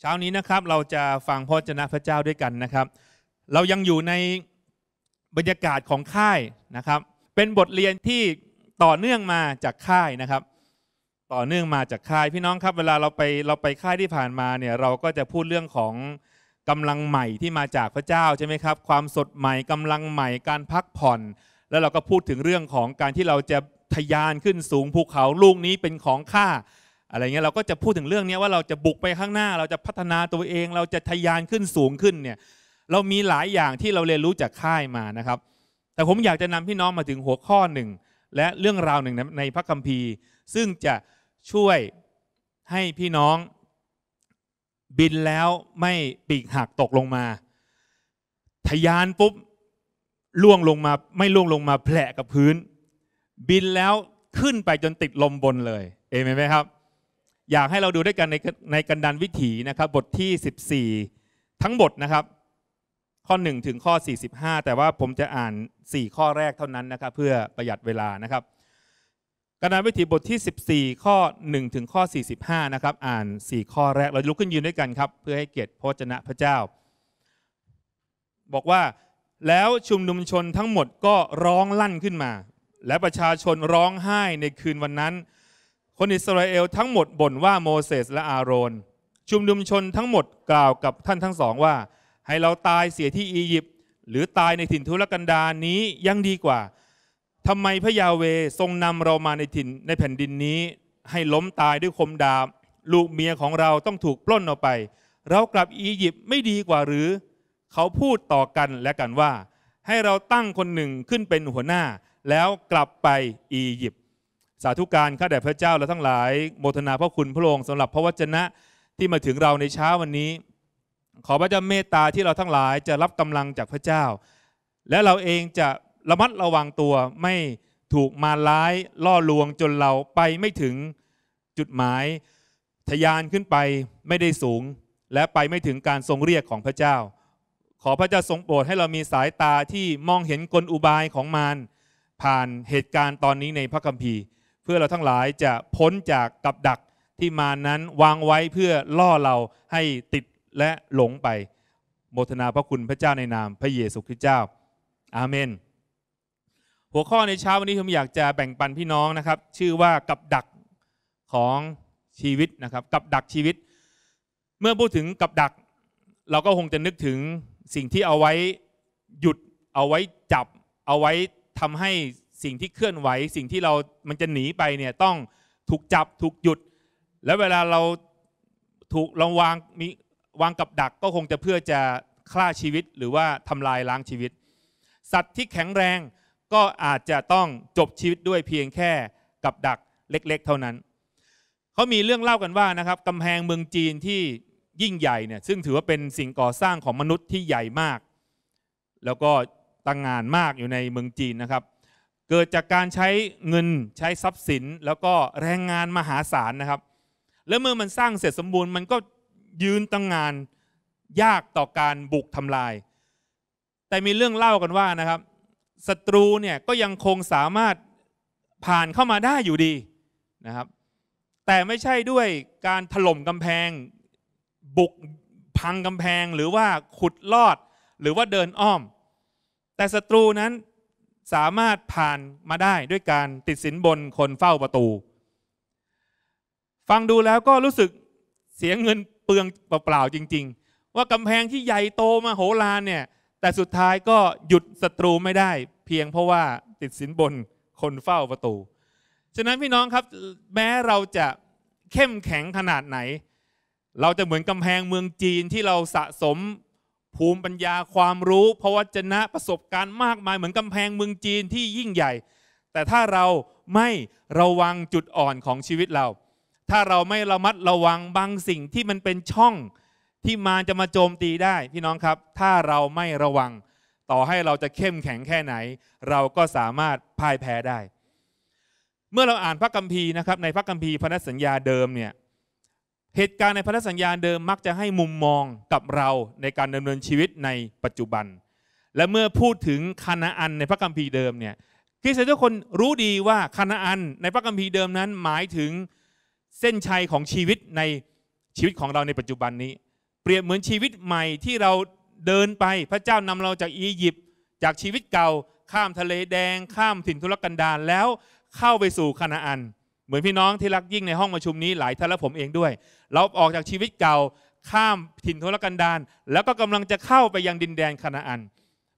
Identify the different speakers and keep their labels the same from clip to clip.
Speaker 1: เช้านี้นะครับเราจะฟังพระเจนะพระเจ้าด้วยกันนะครับ เรายังอยู่ในบรรยากาศของค่ายนะครับ เป็นบทเรียนที่ต่อเนื่องมาจากค่ายนะครับ ต่อเนื่องมาจากค่าย พี่น้องครับเวลาเราไปเราไปค่ายที่ผ่านมาเนี่ยเราก็จะพูดเรื่องของกำลังใหม่ที่มาจากพระเจ้าใช่ไหมครับความสดใหม่กำลังใหม่การพักผ่อน แล้วเราก็พูดถึงเรื่องของการที่เราจะทยานขึ้นสูงภูเขาลูกนี้เป็นของข้าอะไรเงี้ยเราก็จะพูดถึงเรื่องนี้ว่าเราจะบุกไปข้างหน้าเราจะพัฒนาตัวเองเราจะทะยานขึ้นสูงขึ้นเนี่ยเรามีหลายอย่างที่เราเรียนรู้จากค่ายมานะครับ แต่ผมอยากจะนำพี่น้องมาถึงหัวข้อหนึ่ง และเรื่องราวหนึ่งในพระคัมภีร์ ซึ่งจะช่วยให้พี่น้องบินแล้วไม่ปีกหักตกลงมา ทยานปุ๊บล่วงลงมาไม่ล่วงลงมาแผลกับพื้น บินแล้วขึ้นไปจนติดลมบนเลยเอเมนไหมครับอยากให้เราดูด้วยกันในในกันดันวิถีนะครับบทที่ 14 ทั้งบทนะครับ ข้อ 1 ถึงข้อ 45 แต่ว่าผมจะอ่าน 4 ข้อแรกเท่านั้นนะครับ เพื่อประหยัดเวลานะครับ กันดันวิถีบทที่ 14 ข้อ 1 ถึงข้อ 45 นะครับอ่าน 4 ข้อแรกเราลุกขึ้นยืนด้วยกันครับเพื่อให้เกียรติพระจ้าพระเจ้า บอกว่าแล้วชุมนุมชนทั้งหมดก็ร้องลั่นขึ้นมา และประชาชนร้องไห้ในคืนวันนั้นคนอิสราเอลทั้งหมดบ่นว่าโมเสสและอาโรนชุมนุมชนทั้งหมดกล่าวกับท่านทั้งสองว่า ให้เราตายเสียที่อียิปต์หรือตายในถิ่นทุรกันดารนี้ยังดีกว่าทำไมพระยาเวทรงนำเรามาในถิ่นในแผ่นดินนี้ ให้ล้มตายด้วยคมดาบลูกเมียของเราต้องถูกปล้นออกไป เรากลับอียิปต์ไม่ดีกว่าหรือ เขาพูดต่อกันและกันว่า ให้เราตั้งคนหนึ่งขึ้นเป็นหัวหน้า แล้วกลับไปอียิปต์สาธุการข้าแต่พระเจ้าและทั้งหลาย โมทนาพระคุณพระองค์สำหรับพระวจนะที่มาถึงเราในเช้าวันนี้ ขอพระเจ้าเมตตาที่เราทั้งหลายจะรับกำลังจากพระเจ้า และเราเองจะระมัดระวังตัวไม่ถูกมาร้ายล่อลวงจนเราไปไม่ถึงจุดหมายทยานขึ้นไปไม่ได้สูง และไปไม่ถึงการทรงเรียกของพระเจ้า ขอพระเจ้าทรงโปรดให้เรามีสายตาที่มองเห็นกลอุบายของมารผ่านเหตุการณ์ตอนนี้ในพระคัมภีร์เพื่อเราทั้งหลายจะพ้นจากกับดักที่มานั้นวางไว้เพื่อล่อเราให้ติดและหลงไปโมทนาพระคุณพระเจ้าในนามพระเยซูคริสต์เจ้า อาเมน หัวข้อในเช้าวันนี้ผมอยากจะแบ่งปันพี่น้องนะครับ ชื่อว่ากับดักของชีวิตนะครับ กับดักชีวิต เมื่อพูดถึงกับดัก เราก็คงจะนึกถึงสิ่งที่เอาไว้หยุดเอาไว้จับเอาไว้ทำให้สิ่งที่เคลื่อนไหวสิ่งที่เรามันจะหนีไปเนี่ย ต้องถูกจับถูกหยุด แล้วเวลาเราถูกเราวางมีวางกับดักก็คงจะเพื่อจะฆ่าชีวิต หรือว่าทำลายล้างชีวิต สัตว์ที่แข็งแรงก็อาจจะต้องจบชีวิตด้วยเพียงแค่กับดักเล็กๆเท่านั้น เขามีเรื่องเล่ากันว่านะครับกำแพงเมืองจีนที่ยิ่งใหญ่เนี่ยซึ่งถือว่าเป็นสิ่งก่อสร้างของมนุษย์ที่ใหญ่มาก แล้วก็ตั้งงานมากอยู่ในเมืองจีนนะครับเกิดจากการใช้เงินใช้ทรัพย์สินแล้วก็แรงงานมหาศาลนะครับ แล้วเมื่อมันสร้างเสร็จสมบูรณ์มันก็ยืนตั้งงานยากต่อการบุกทำลาย แต่มีเรื่องเล่ากันว่านะครับศัตรูเนี่ยก็ยังคงสามารถผ่านเข้ามาได้อยู่ดีนะครับ แต่ไม่ใช่ด้วยการถล่มกำแพง บุกพังกำแพงหรือว่าขุดลอดหรือว่าเดินอ้อม แต่ศัตรูนั้นสามารถผ่านมาได้ด้วยการติดสินบนคนเฝ้าประตู ฟังดูแล้วก็รู้สึกเสียเงินเปลืองเปล่าๆจริง ๆ ว่ากำแพงที่ใหญ่โตมาโหรานเนี่ยแต่สุดท้ายก็หยุดศัตรูไม่ได้เพียงเพราะว่าติดสินบนคนเฝ้าประตูฉะนั้นพี่น้องครับแม้เราจะเข้มแข็งขนาดไหน เราจะเหมือนกำแพงเมืองจีนที่เราสะสมภูมิปัญญาความรู้พระวจนะประสบการณ์มากมายเหมือนกำแพงเมืองจีนที่ยิ่งใหญ่ แต่ถ้าเราไม่ระวังจุดอ่อนของชีวิตเรา ถ้าเราไม่ระมัดระวังบางสิ่งที่มันเป็นช่องที่มารจะมาโจมตีได้พี่น้องครับ ถ้าเราไม่ระวังต่อให้เราจะเข้มแข็งแค่ไหน เราก็สามารถพ่ายแพ้ได้ เมื่อเราอ่านพระคัมภีร์นะครับในพระคัมภีร์พันธสัญญาเดิมเนี่ยเหตุการณ์ในพันธสัญญาเดิมมักจะให้มุมมองกับเราในการดำเนินชีวิตในปัจจุบัน และเมื่อพูดถึงคานาอันในพระคัมภีร์เดิมเนี่ยคริสเตียนทุกคนรู้ดีว่าคานาอันในพระคัมภีร์เดิมนั้นหมายถึงเส้นชัยของชีวิตในชีวิตของเราในปัจจุบันนี้ เปรียบเหมือนชีวิตใหม่ที่เราเดินไป พระเจ้านำเราจากอียิปต์จากชีวิตเก่า ข้ามทะเลแดง ข้ามถิ่นทุรกันดารแล้วเข้าไปสู่คานาอันเหมือนพี่น้องที่รักยิ่งในห้องประชุมนี้หลายท่านและผมเองด้วย เราออกจากชีวิตเก่าข้ามถิ่นทุรกันดารแล้วก็กำลังจะเข้าไปยังดินแดนคณาอัน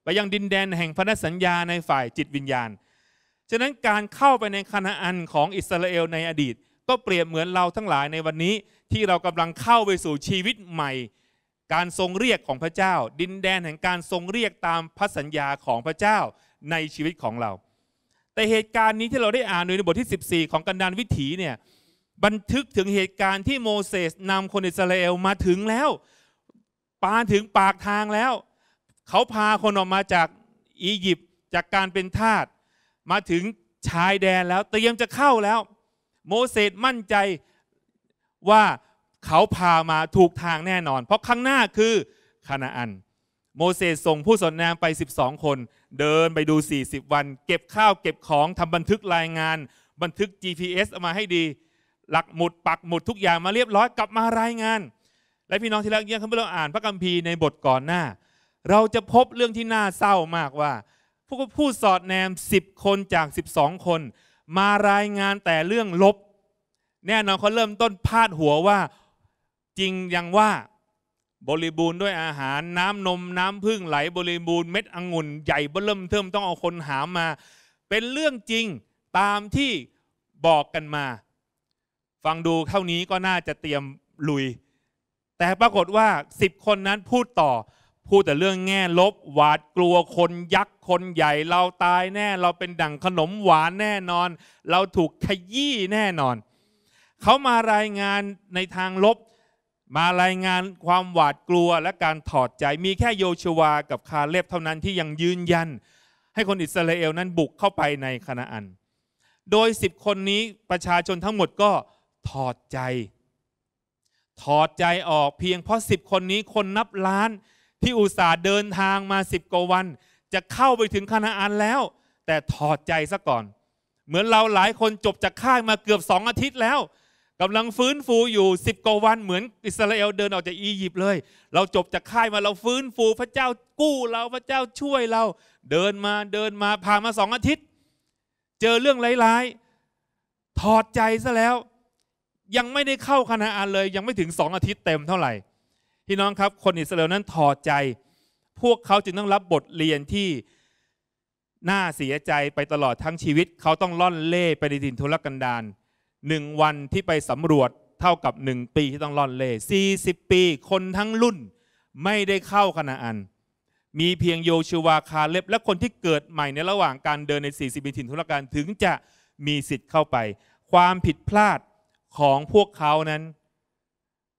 Speaker 1: ไปยังดินแดนแห่งพันธสัญญาในฝ่ายจิตวิญญาณฉะนั้นการเข้าไปในคณาอันของอิสราเอลในอดีต ก็เปรียบเหมือนเราทั้งหลายในวันนี้ที่เรากำลังเข้าไปสู่ชีวิตใหม่ การทรงเรียกของพระเจ้า ดินแดนแห่งการทรงเรียกตามพระสัญญาของพระเจ้าในชีวิตของเราแต่เหตุการณ์นี้ที่เราได้อ่านในบทที่ 14 ของกันดานวิถีเนี่ยบันทึกถึงเหตุการณ์ที่โมเสสนำคนอิสราเอลมาถึงแล้วปานถึงปากทางแล้ว เขาพาคนออกมาจากอียิปต์จากการเป็นทาสมาถึงชายแดนแล้ว เตรียมจะเข้าแล้ว โมเสสมั่นใจว่าเขาพามาถูกทางแน่นอน เพราะข้างหน้าคือคานาอันโมเสสส่งผู้สนนาไป 12 คน เดินไปดู 40 วัน เก็บข้าวเก็บของทำบันทึกรายงาน บันทึก GPS เอามาให้ดี หลักหมุดปักหมุดทุกอย่างมาเรียบร้อยกลับมารายงาน และพี่น้องที่รักเนี่ยเขาเพิ่เราอ่านพระคัมภีร์ในบทก่อนหน้า เราจะพบเรื่องที่น่าเศร้ามากว่าพวกผู้สอดแนม 10 คนจาก 12 คนมารายงานแต่เรื่องลบ แน่นอนเขาเริ่มต้นพาดหัวว่าจริงยังว่าบริบูรณ์ด้วยอาหารน้ำนม น้ำพึ่งไหลบริบูรณ์เม็ดองุ่นใหญ่เบิ้มเทิมต้องเอาคนหามา เป็นเรื่องจริงตามที่บอกกันมา ฟังดูเท่านี้ก็น่าจะเตรียมลุย แต่ปรากฏว่าสิบคนนั้นพูดต่อพูดแต่เรื่องแง่ลบ หวาดกลัวคนยักษ์ คนใหญ่เราตายแน่ เราเป็นดั่งขนมหวานแน่นอน เราถูกขยี้แน่นอนเขามารายงานในทางลบมารายงานความหวาดกลัวและการถอดใจมีแค่โยชวากับคาเลบเท่านั้นที่ยังยืนยัน ให้คนอิสราเอลนั้นบุกเข้าไปในคณาอัน โดยสิบคนนี้ประชาชนทั้งหมดก็ถอดใจ ถอดใจออกเพียงเพราะสิบคนนี้คนนับล้านที่อุตส่าห์เดินทางมาสิบกว่าวัน จะเข้าไปถึงคณาอันแล้ว แต่ถอดใจซะก่อน เหมือนเราหลายคนจบจากค่ายมาเกือบสองอาทิตย์แล้วกำลังฟื้นฟูอยู่สิบกว่าวันเหมือนอิสราเอล เดินออกจากอียิปต์เลย เราจบจากค่ายมาเราฟื้นฟูพระเจ้ากู้เรา พระเจ้าช่วยเราเดินมาเดินมาผ่านมาสองอาทิตย์ เจอเรื่องร้ายๆถอดใจซะแล้วยังไม่ได้เข้าคณะอานเลย ยังไม่ถึงสองอาทิตย์เต็มเท่าไหร่พี่น้องครับคนอิสราเอลนั้นถอดใจ พวกเขาจึงต้องรับบทเรียนที่น่าเสียใจไปตลอดทั้งชีวิต เขาต้องล่อนเล่ไปในดินทุรกันดารหนึ่งวันที่ไป สำรวจเท่ากับหนึ่งปีที่ต้องล่อนเล่40 ปีคนทั้งรุ่นไม่ได้เข้าคณะอัน มีเพียงโยชูวา คาเล็บและคนที่เกิดใหม่ในระหว่างการเดินใน 40 ปี ถิ่นทุรการถึงจะมีสิทธิ์เข้าไป ความผิดพลาดของพวกเขานั้น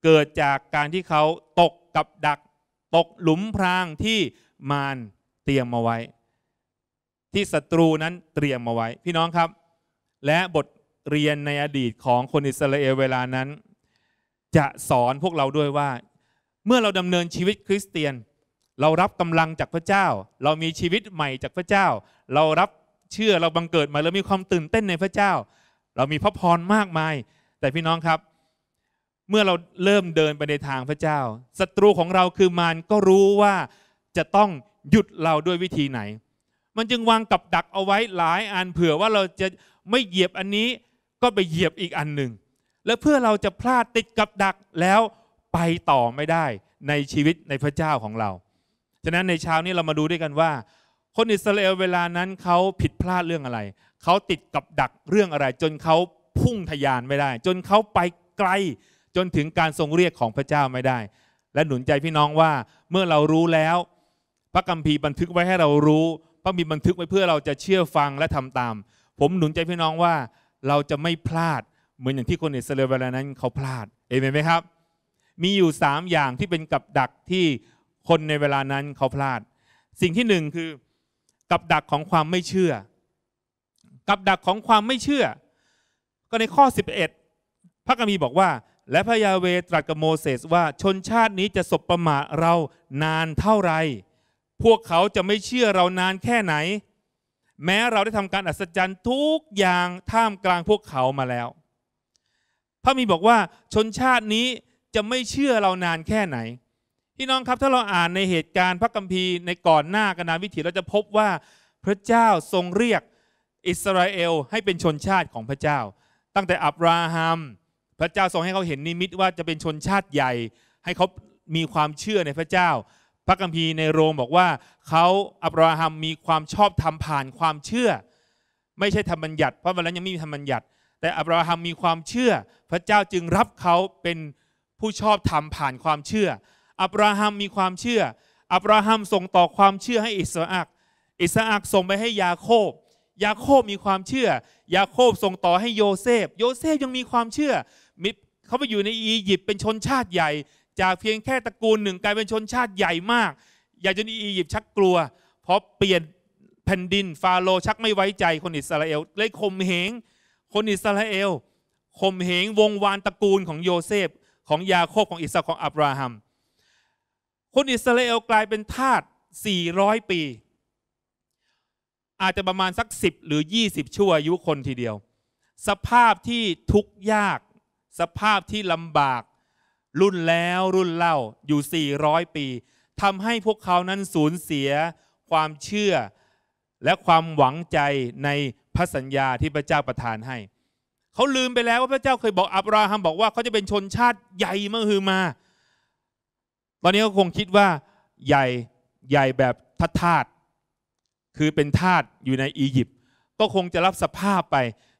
Speaker 1: เกิดจากการที่เขาตกกับดักตกหลุมพรางที่มารเตรียมมาไว้ ที่ศัตรูนั้นเตรียมมาไว้ พี่น้องครับและบทเรียนในอดีตของคนอิสราเอลเวลานั้น จะสอนพวกเราด้วยว่า เมื่อเราดำเนินชีวิตคริสเตียน เรารับกำลังจากพระเจ้า เรามีชีวิตใหม่จากพระเจ้า เรารับเชื่อเราบังเกิดมาแล้วมีความตื่นเต้นในพระเจ้า เรามีพระพรมากมาย แต่พี่น้องครับ เมื่อเราเริ่มเดินไปในทางพระเจ้าศัตรูของเราคือมารก็รู้ว่าจะต้องหยุดเราด้วยวิธีไหน มันจึงวางกับดักเอาไว้หลายอันเผื่อว่าเราจะไม่เหยียบอันนี้ก็ไปเหยียบอีกอันหนึ่งและเพื่อเราจะพลาดติดกับดักแล้วไปต่อไม่ได้ในชีวิตในพระเจ้าของเรา ฉะนั้นในเช้านี้เรามาดูด้วยกันว่า คนอิสราเอลเวลานั้นเขาผิดพลาดเรื่องอะไรเขาติดกับดักเรื่องอะไรจนเขาพุ่งทยานไม่ได้ จนเขาไปไกลจนถึงการทรงเรียกของพระเจ้าไม่ได้ และหนุนใจพี่น้องว่าเมื่อเรารู้แล้ว พระคัมภีร์บันทึกไว้ให้เรารู้ พระมีบันทึกไว้เพื่อเราจะเชื่อฟังและทำตาม ผมหนุนใจพี่น้องว่าเราจะไม่พลาดเหมือนอย่างที่คนอิสราเอลเวลานั้นเขาพลาดเอเมนไหมครับมีอยู่3อย่างที่เป็นกับดักที่คนในเวลานั้นเขาพลาด สิ่งที่หนึ่งคือ กับดักของความไม่เชื่อ กับดักของความไม่เชื่อ ก็ในข้อ 11 พระกมีบอกว่า และพระยาเวตรัสกับโมเสสว่าชนชาตินี้จะสบประมาทเรานานเท่าไรพวกเขาจะไม่เชื่อเรานานแค่ไหนแม้เราได้ทำการอัศจรรย์ทุกอย่างท่ามกลางพวกเขามาแล้ว พระมีบอกว่าชนชาตินี้จะไม่เชื่อเรานานแค่ไหนพี่น้องครับถ้าเราอ่านในเหตุการณ์พระกัมภีร์ในก่อนหน้ากนาวิถีเราจะพบว่า พระเจ้าทรงเรียกอิสราเอลให้เป็นชนชาติของพระเจ้า ตั้งแต่อับราฮัม พระเจ้าทรงให้เขาเห็นนิมิตว่าจะเป็นชนชาติใหญ่ ให้เขามีความเชื่อในพระเจ้าพระคัมภีร์ในโรมบอกว่าเขาอับราฮัมมีความชอบธรรมผ่านความเชื่อ ไม่ใช่ธรรมบัญญัติเพราะวันนั้นยังไม่มีธรรมบัญญัติ แต่ อับราฮัมมีความเชื่อ พระเจ้าจึงรับเขาเป็นผู้ชอบธรรมผ่านความเชื่ออับราฮัมมีความเชื่อ อับราฮัมส่งต่อความเชื่อให้อิสอักอิสอักส่งไปให้ยาโคบ ยาโคบมีความเชื่อ ยาโคบส่งต่อให้โยเซฟ โยเซฟ ยังมีความเชื่อเขาไปอยู่ในอียิปต์เป็นชนชาติใหญ่จากเพียงแค่ตระกูลหนึ่งกลายเป็นชนชาติใหญ่มาก อยากจนอียิปต์ชักกลัว เพราะเปลี่ยนแผ่นดินฟาโรชักไม่ไว้ใจคนอิสราเอลเลยข่มเหง คนอิสราเอลข่มเหงวงวานตระกูลของโยเซฟของยาโคบของอิสระของอับราฮัมคนอิสราเอลกลายเป็นทาส400 ปี อาจจะประมาณสัก10หรือ 20 ชั่วอายุคนทีเดียว สภาพที่ทุกข์ยากสภาพที่ลำบากรุ่นแล้วรุ่นเล่าอยู่ 400 ปีทำให้พวกเขานั้นสูญเสียความเชื่อและความหวังใจในพระสัญญาที่พระเจ้าประทานให้ เขาลืมไปแล้วว่าพระเจ้าเคยบอกอับราฮัมบอกว่าเขาจะเป็นชนชาติใหญ่มหือมาตอนนี้เขาคงคิดว่าใหญ่ใหญ่แบบทัทาตคือเป็นทาตอยู่ในอียิปต์ก็คงจะรับสภาพไป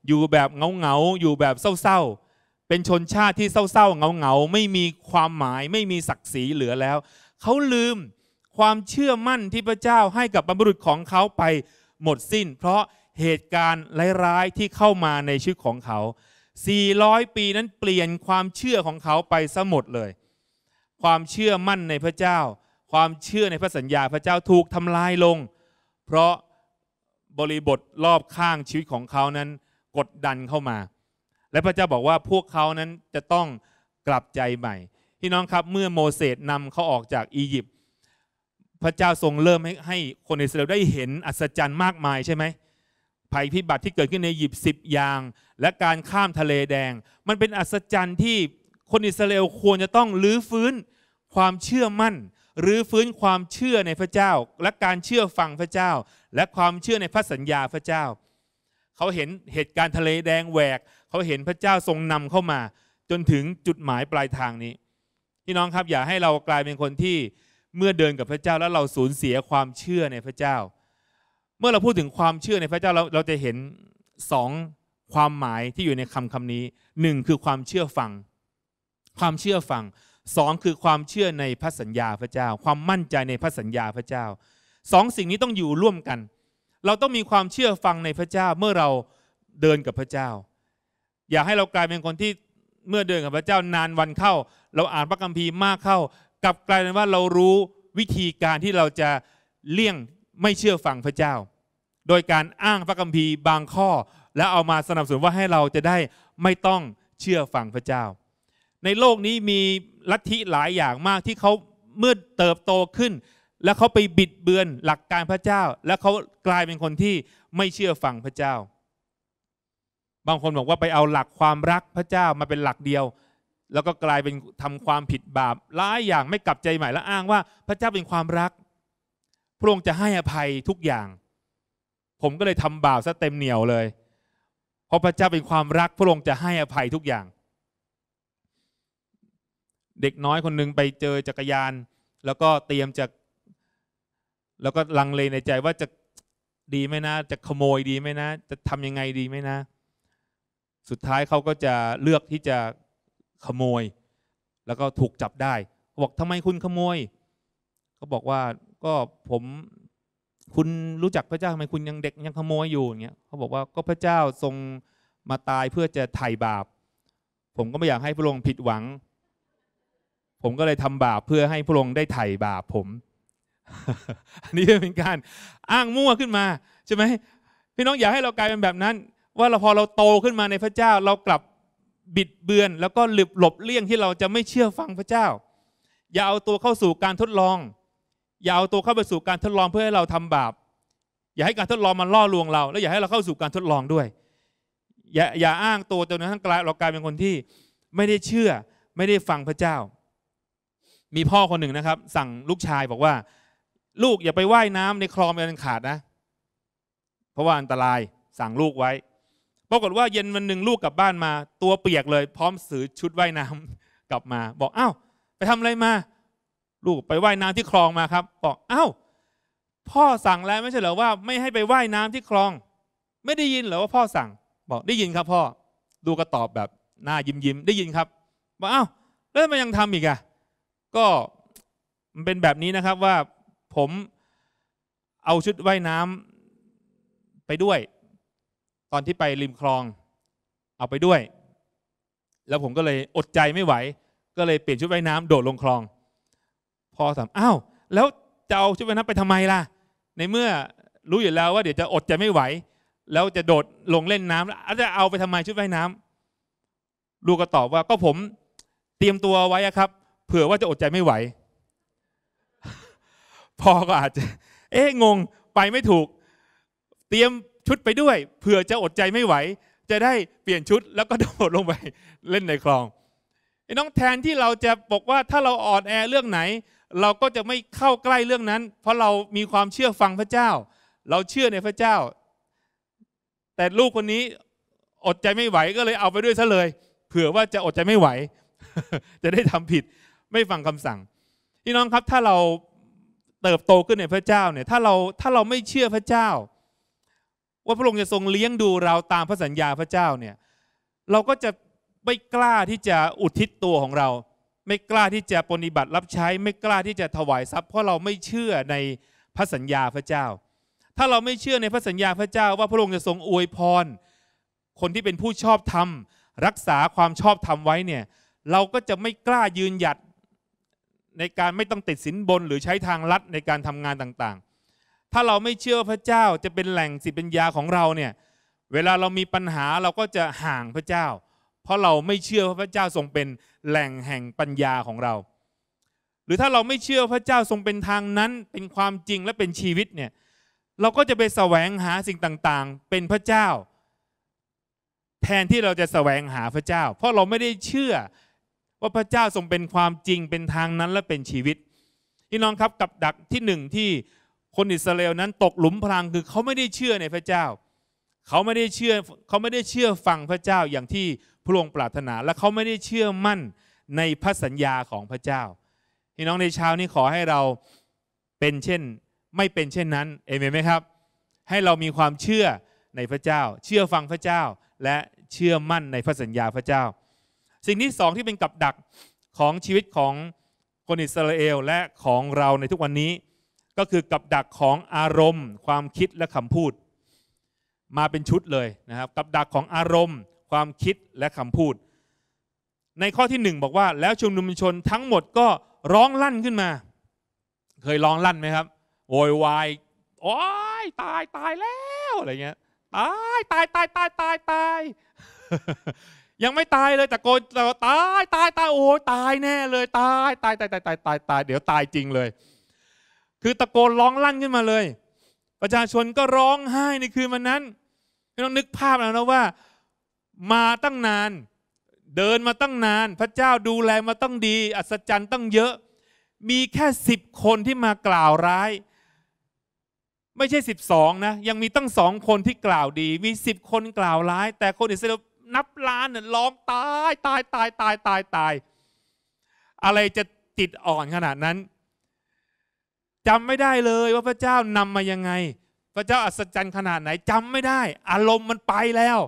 Speaker 1: อยู่แบบเงาเงาอยู่แบบเศร้าๆเป็นชนชาติที่เศร้าๆเงาๆ ไม่มีความหมายไม่มีศักดิ์ศรีเหลือแล้ว เขาลืมความเชื่อมั่นที่พระเจ้าให้กับบรรพบุรุษของเขาไปหมดสิ้น เพราะเหตุการณ์ร้ายๆที่เข้ามาในชีวิตของเขา 400 ปีนั้นเปลี่ยนความเชื่อของเขาไปซะหมดเลย ความเชื่อมั่นในพระเจ้า ความเชื่อในพระสัญญาพระเจ้าถูกทำลายลง เพราะบริบทรอบข้างชีวิตของเขานั้นกดดันเข้ามาและพระเจ้าบอกว่าพวกเขานั้นจะต้องกลับใจใหม่ พี่น้องครับเมื่อโมเสสนำเขาออกจากอียิปต์พระเจ้าทรงเริ่มให้ให้คนอิสราเอลได้เห็นอัศจรรย์มากมายใช่ไหมภัยพิบัติที่เกิดขึ้นในอียิปต์สิบอย่าง และการข้ามทะเลแดง มันเป็นอัศจรรย์ที่คนอิสราเอลควรจะต้องรื้อฟื้นความเชื่อมั่น หรือฟื้นความเชื่อในพระเจ้าและการเชื่อฟังพระเจ้า และความเชื่อในพระสัญญาพระเจ้า เขาเห็นเหตุการณ์ทะเลแดงแหวกเขาเห็นพระเจ้าทรงนำเข้ามาจนถึงจุดหมายปลายทางนี้พี่น้องครับอย่าให้เรากลายเป็นคนที่เมื่อเดินกับพระเจ้าแล้วเราสูญเสียความเชื่อในพระเจ้า เมื่อเราพูดถึงความเชื่อในพระเจ้าเราเราจะเห็นสองความหมายที่อยู่ในคำคำนี้หนึ่งคือความเชื่อฟัง ความเชื่อฟังสองคือความเชื่อในพระสัญญาพระเจ้า ความมั่นใจในพระสัญญาพระเจ้าสองสิ่งนี้ต้องอยู่ร่วมกัน เราต้องมีความเชื่อฟังในพระเจ้าเมื่อเราเดินกับพระเจ้าอยากให้เรากลายเป็นคนที่เมื่อเดินกับพระเจ้านานวันเข้า เราอ่านพระคัมภีร์มากเข้า กลับกลายเป็นว่าเรารู้วิธีการที่เราจะเลี่ยงไม่เชื่อฟังพระเจ้า โดยการอ้างพระคัมภีร์บางข้อแล้วเอามาสนับสนุนว่าให้เราจะได้ไม่ต้องเชื่อฟังพระเจ้า ในโลกนี้มีลัทธิหลายอย่างมากที่เขาเมื่อเติบโตขึ้น แล้วเขาไปบิดเบือนหลักการพระเจ้า และเขากลายเป็นคนที่ไม่เชื่อฟังพระเจ้าบางคนบอกว่าไปเอาหลักความรัก พระเจ้ามาเป็นหลักเดียว แล้วก็กลายเป็นทำความผิดบาปหลายอย่างไม่กลับใจใหม่แล้วอ้างว่าพระเจ้าเป็นความรัก พระองค์จะให้อภัยทุกอย่าง ผมก็เลยทำบาปซะเต็มเหนียวเลยเพราะพระเจ้าเป็นความรัก พระองค์จะให้อภัยทุกอย่าง เด็กน้อยคนหนึ่งไปเจอจักรยาน แล้วก็เตรียมจะ แล้วก็ลังเลในใจว่าจะดีไหมนะจะขโมยดีไหมนะจะทำยังไงดีไหมนะสุดท้ายเขาก็จะเลือกที่จะขโมย แล้วก็ถูกจับได้บอกทำไมคุณขโมยเขาบอกว่าก็ผมคุณรู้จักพระเจ้าทำไมคุณยังเด็กยังขโมยอยู่เงี้ยเขาบอกว่าก็พระเจ้าทรงมาตายเพื่อจะไถ่บาป ผมก็ไม่อยากให้พระองค์ผิดหวัง ผมก็เลยทำบาปเพื่อให้พระองค์ได้ไถ่บาปผมอันนี้เป็นการอ้างมั่วขึ้นมาใช่ไหมพี่น้องอยากให้เรากลายเป็นแบบนั้นว่าเราพอเราโตขึ้นมาในพระเจ้า เรากลับบิดเบือนแล้วก็หลบหลบเลี่ยงที่เราจะไม่เชื่อฟังพระเจ้า อย่าเอาตัวเข้าสู่การทดลอง อย่าเอาตัวเข้าไปสู่การทดลองเพื่อให้เราทำบาปอย่าให้การทดลองมันล่อลวงเรา แล้วอย่าให้เราเข้าสู่การทดลองด้วยอย่าอย่าอ้างตัวจนกระทั่งกลายเรากลายเป็นคนที่ ไม่ได้เชื่อไม่ได้ฟังพระเจ้า มีพ่อคนหนึ่งนะครับ สั่งลูกชายบอกว่า ลูกอย่าไปไว่ายน้ำในคลองเป็นขาดนะ เพราะว่าอันตรายสั่งลูกไว้ปรากฏว่าเย็นวันหนึ่งลูกกลับบ้านมา ตัวเปียกเลยพร้อมสือชุดว่ายน้ำกลับมา บอกอ้าวไปทำอะไรมาลูกไปว่ายน้ำที่คลองมาครับ บอกอ้าวพ่อสั่งแล้วไม่ใช่เหรอว่า ไม่ให้ไปว่ายน้ำที่คลอง ไม่ได้ยินเหรอว่าพ่อสั่งบอกได้ยินครับพ่อลูกก็ตอบแบบหน้ายิ้มยิ้มได้ยินครับ บอกอ้าวแล้วทำไมยังทำอีกอะก็มันเป็นแบบนี้นะครับ ว่าผมเอาชุดว่ายน้ำไปด้วยตอนที่ไปริมคลอง เอาไปด้วย แล้วผมก็เลยอดใจไม่ไหว ก็เลยเปลี่ยนชุดว่ายน้ำ โดดลงคลอง พอถามอ้าวแล้วจะเอาชุดว่ายน้ำไปทำไมล่ะ ในเมื่อรู้อยู่แล้วว่า เดี๋ยวจะอดใจไม่ไหว แล้วจะโดดลงเล่นน้ำแล้วจะเอาไปทำไมชุดว่ายน้ำลูกก็ตอบว่าก็ผมเตรียมตัวไว้ครับ เผื่อว่าจะอดใจไม่ไหวพ่อก็อาจจะเอ๊ะงงไปไม่ถูก เตรียมชุดไปด้วยเผื่อจะอดใจไม่ไหว จะได้เปลี่ยนชุดแล้วก็โดดลงไปเล่นในคลองไอ้น้องแทนที่เราจะบอกว่าถ้าเราอ่อนแอเรื่องไหน เราก็จะไม่เข้าใกล้เรื่องนั้น เพราะเรามีความเชื่อฟังพระเจ้า เราเชื่อในพระเจ้า แต่ลูกคนนี้อดใจไม่ไหวก็เลยเอาไปด้วยซะเลย เผื่อว่าจะอดใจไม่ไหว จะได้ทำผิดไม่ฟังคำสั่งพี่น้องครับถ้าเราเติบโตขึ้นในพระเจ้าเนี่ยถ้าเราถ้าเราไม่เชื่อพระเจ้าว่าพระองค์จะทรงเลี้ยงดูเราตามพระสัญญาพระเจ้าเนี่ยเราก็จะไม่กล้าที่จะอุทิศตัวของเรา ไม่กล้าที่จะปฏิบัติรับใช้ไม่กล้าที่จะถวายทรัพย์เพราะเราไม่เชื่อในพระสัญญาพระเจ้า ถ้าเราไม่เชื่อในพระสัญญาพระเจ้าว่าพระองค์จะทรงอวยพรคนที่เป็นผู้ชอบธรรม รักษาความชอบธรรมไว้เนี่ยเราก็จะไม่กล้ายืนหยัดในการไม่ต้องติดสินบนหรือใช้ทางลัดในการทำงานต่างถ้าเราไม่เชื่อพระเจ้าจะเป็นแหล่งสิปัญญาของเราเนี่ย เวลาเรามีปัญหาเราก็จะห่างพระเจ้า เพราะเราไม่เชื่อพระเจ้าทรงเป็นแหล่งแห่งปัญญาของเรา หรือถ้าเราไม่เชื่อพระเจ้าทรงเป็นทางนั้น เป็นความจริงและเป็นชีวิตเนี่ยเราก็จะไปแสวงหาสิ่งต่างๆ เป็นพระเจ้า แทนที่เราจะแสวงหาพระเจ้า เพราะเราไม่ได้เชื่อว่าพระเจ้าทรงเป็นความจริงเป็นทางนั้นและเป็นชีวิตพี่น้องครับกับดักที่หนึ่งที่คนอิสราเอลนั้นตกหลุมพรางคือเขาไม่ได้เชื่อในพระเจ้า เขาไม่ได้เชื่อเขาไม่ได้เชื่อฟังพระเจ้าอย่างที่พระองค์ปรารถนาและเขาไม่ได้เชื่อมั่นในพระสัญญาของพระเจ้าพี่น้องในเช้านี้ขอให้เราเป็นเช่น ไม่เป็นเช่นนั้นเอเมนไหมครับ ให้เรามีความเชื่อในพระเจ้า เชื่อฟังพระเจ้าและเชื่อมั่นในพระสัญญาพระเจ้า สิ่งที่สองที่เป็นกับดักของชีวิตของคนอิสราเอลและของเราในทุกวันนี้ก็คือกับดักของอารมณ์ ความคิดและคำพูด มาเป็นชุดเลยนะครับ กับดักของอารมณ์ ความคิดและคำพูด ในข้อที่ 1 บอกว่าแล้วชุมนุมชนทั้งหมดก็ร้องลั่นขึ้นมา เคยร้องลั่นไหมครับโวยวายโอ้ยตายตายแล้วอะไรเงี้ยตายตายตายตายตายตายยังไม่ตายเลยแต่โกนตายตายตายโอ้ยตายแน่เลยตายตายตายตายตายตาย เดี๋ยวตายจริงเลยคือตะโกนร้องลั่นขึ้นมาเลย ประชาชนก็ร้องไห้ในคืนวันนั้นไม่ต้องนึกภาพแล้วนะว่า มาตั้งนานเดินมาตั้งนานพระเจ้าดูแลมาตั้งดี อัศจรรย์ตั้งเยอะ มีแค่สิบคนที่มากล่าวร้าย ไม่ใช่สิบสองนะ ยังมีตั้งสองคนที่กล่าวดีมีสิบคนกล่าวร้ายแต่คนอิสราเอลนับล้านเนี่ยร้อง ตายตายตายตายตายตาย อะไรจะจิตอ่อนขนาดนั้นจำไม่ได้เลยว่าพระเจ้านำมายังไง พระเจ้าอัศจรรย์ขนาดไหน จำไม่ได้ อารมณ์มันไปแล้ว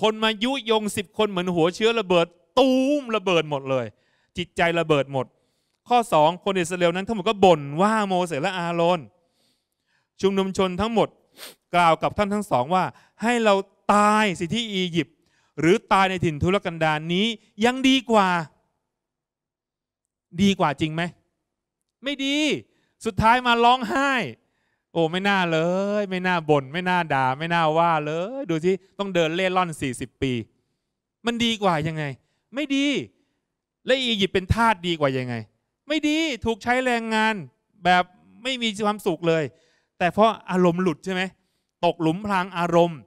Speaker 1: คนมายุยงสิบคนเหมือนหัวเชื้อระเบิดตูมระเบิดหมดเลย จิตใจระเบิดหมด ข้อสองคนอิสราเอลนั้นทั้งหมดก็บ่นว่าโมเสสและอาโรนชุมนุมชนทั้งหมด กล่าวกับท่านทั้งสองว่า ให้เราตายสิที่อียิปต์หรือตายในถิ่นทุรกันดารนนี้ยังดีกว่า ดีกว่าจริงไหมไม่ดีสุดท้ายมาร้องไห้ โอ้ไม่น่าเลย ไม่น่าบน่นไม่น่าด่าไม่น่าว่าเลย ดูที่ต้องเดินเล่ร่อน 40 ปี มันดีกว่ายังไง ไม่ดี และอียิปต์เป็นทาสดีกว่ายังไง ไม่ดีถูกใช้แรงงานแบบไม่มีความสุขเลย แต่เพราะอารมณ์หลุดใช่ไหมตกหลุมพรางอารมณ์